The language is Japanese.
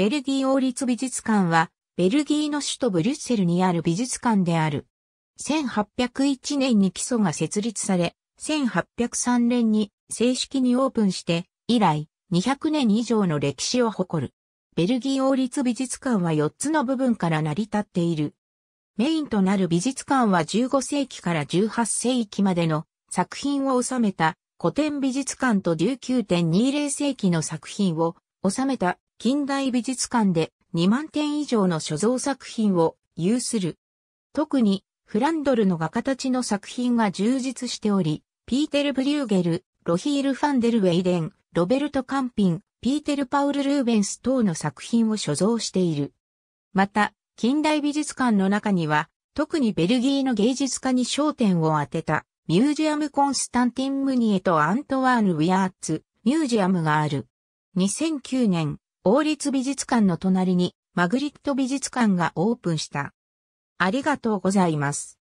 ベルギー王立美術館は、ベルギーの首都ブリュッセルにある美術館である。1801年に基礎が設立され、1803年に正式にオープンして、以来、200年以上の歴史を誇る。ベルギー王立美術館は4つの部分から成り立っている。メインとなる美術館は15世紀から18世紀までの作品を収めた古典美術館と19.20世紀の作品を収めた近代美術館で2万点以上の所蔵作品を有する。特にフランドルの画家たちの作品が充実しており、ピーテル・ブリューゲル、ロヒール・ファンデル・ウェイデン、ロベルト・カンピン、ピーテル・パウル・ルーベンス等の作品を所蔵している。また、近代美術館の中には、特にベルギーの芸術家に焦点を当てた、ミュージアム・コンスタンティン・ムニエとアントワーヌ・ウィアーツ、ミュージアムがある。2009年、王立美術館の隣にマグリット美術館がオープンした。ありがとうございます。